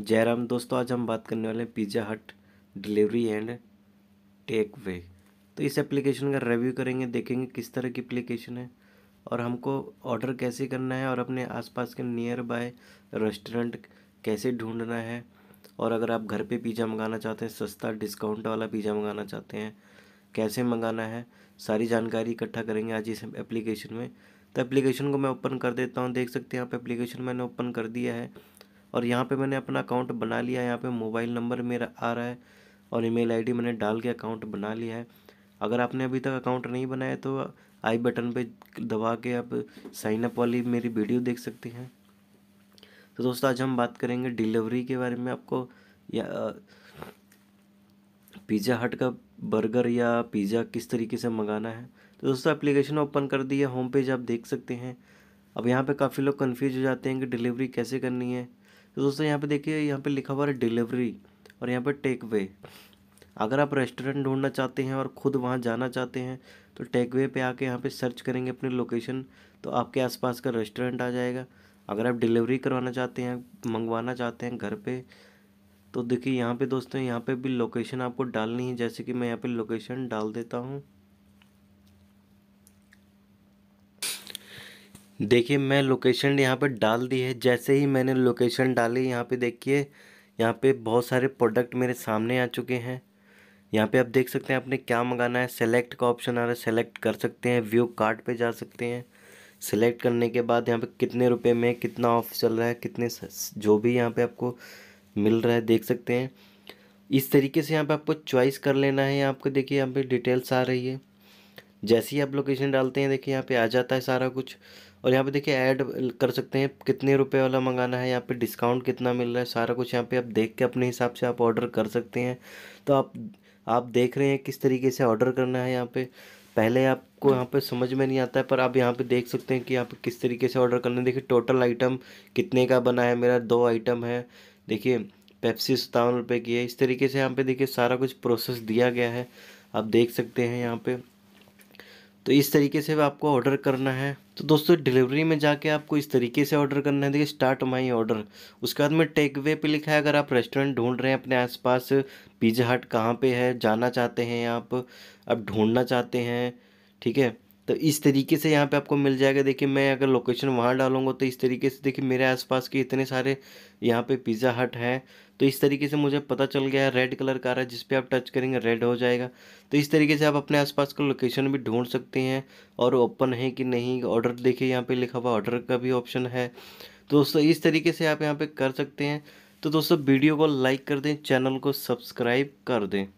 जयराम दोस्तों आज हम बात करने वाले हैं पिज़्ज़ा हट डिलीवरी एंड टेक वे तो इस एप्लीकेशन का रिव्यू करेंगे देखेंगे किस तरह की एप्लीकेशन है और हमको ऑर्डर कैसे करना है और अपने आसपास के नियर बाय रेस्टोरेंट कैसे ढूंढना है और अगर आप घर पे पिज़्ज़ा मंगाना चाहते हैं सस्ता डिस्काउंट वाला पिज़्ज़ा मंगाना चाहते हैं कैसे मंगाना है सारी जानकारी इकट्ठा करेंगे आज इस एप्लीकेशन में तो एप्लीकेशन को मैं ओपन कर देता हूँ देख सकते हैं आप एप्लीकेशन मैंने ओपन कर दिया है और यहाँ पे मैंने अपना अकाउंट बना लिया है यहाँ पे मोबाइल नंबर मेरा आ रहा है और ईमेल आईडी मैंने डाल के अकाउंट बना लिया है अगर आपने अभी तक अकाउंट नहीं बनाया तो आई बटन पे दबा के आप साइन अप वाली मेरी वीडियो देख सकते हैं तो दोस्तों आज हम बात करेंगे डिलीवरी के बारे में आपको या पिज़्ज़ा हट का बर्गर या पिज़्ज़ा किस तरीके से मंगाना है तो दोस्तों एप्लीकेशन ओपन कर दी है होम पेज आप देख सकते हैं अब यहाँ पे काफ़ी लोग कंफ्यूज हो जाते हैं कि डिलीवरी कैसे करनी है तो दोस्तों यहाँ पे देखिए यहाँ पे लिखा हुआ है डिलीवरी और यहाँ पे टेक वे अगर आप रेस्टोरेंट ढूंढना चाहते हैं और ख़ुद वहाँ जाना चाहते हैं तो टेक वे पर आके यहाँ पर सर्च करेंगे अपनी लोकेशन तो आपके आस का रेस्टोरेंट आ जाएगा अगर आप डिलीवरी करवाना चाहते हैं मंगवाना चाहते हैं घर पर तो देखिए यहाँ पे दोस्तों यहाँ पे भी लोकेशन आपको डालनी है जैसे कि मैं यहाँ पे लोकेशन डाल देता हूँ देखिए मैं लोकेशन यहाँ पे डाल दी है जैसे ही मैंने लोकेशन डाली यहाँ पे देखिए यहाँ पे बहुत सारे प्रोडक्ट मेरे सामने आ चुके हैं यहाँ पे आप देख सकते हैं आपने क्या मंगाना है सेलेक्ट का ऑप्शन आ रहा है सेलेक्ट कर सकते हैं व्यू कार्ड पे जा सकते हैं सेलेक्ट करने के बाद यहाँ पे कितने रुपए में कितना ऑफ चल रहा है कितने जो भी यहाँ पर आपको मिल रहा है देख सकते हैं इस तरीके से यहाँ पर आपको चॉइस कर लेना है आपको देखिए यहाँ पर डिटेल्स आ रही है जैसे ही आप लोकेशन डालते हैं देखिए यहाँ पर आ जाता है सारा कुछ और यहाँ पे देखिए ऐड कर सकते हैं कितने रुपए वाला मंगाना है यहाँ पे डिस्काउंट कितना मिल रहा है सारा कुछ यहाँ पे आप देख के अपने हिसाब से आप ऑर्डर कर सकते हैं तो आप आप देख रहे हैं किस तरीके से ऑर्डर करना है यहाँ पे पहले आपको यहाँ पे समझ में नहीं आता है पर आप यहाँ पे देख सकते हैं कि यहाँ किस तरीके से ऑर्डर करना है देखिए टोटल आइटम कितने का बना है मेरा दो आइटम है देखिए पेप्सी सतावन रुपये की है इस तरीके से यहाँ पे देखिए सारा कुछ प्रोसेस दिया गया है आप देख सकते हैं यहाँ पे तो इस तरीके से आपको ऑर्डर करना है तो दोस्तों डिलीवरी में जाके आपको इस तरीके से ऑर्डर करना है देखिए स्टार्ट माई ऑर्डर उसके बाद में टेक वे पे लिखा है अगर आप रेस्टोरेंट ढूंढ रहे हैं अपने आसपास पिज़्ज़ा हट कहाँ पे है जाना चाहते हैं आप अब ढूंढना चाहते हैं ठीक है तो इस तरीके से यहाँ पे आपको मिल जाएगा देखिए मैं अगर लोकेशन वहाँ डालूँगा तो इस तरीके से देखिए मेरे आसपास के इतने सारे यहाँ पे पिज़्ज़ा हट हैं तो इस तरीके से मुझे पता चल गया है रेड कलर का आ रहा है जिस पर आप टच करेंगे रेड हो जाएगा तो इस तरीके से आप अपने आसपास का लोकेशन भी ढूंढ सकते हैं और ओपन है कि नहीं ऑर्डर देखिए यहाँ पर लिखा हुआ ऑर्डर का भी ऑप्शन है तो दोस्तों इस तरीके से आप यहाँ पर कर सकते हैं तो दोस्तों वीडियो को लाइक कर दें चैनल को सब्सक्राइब कर दें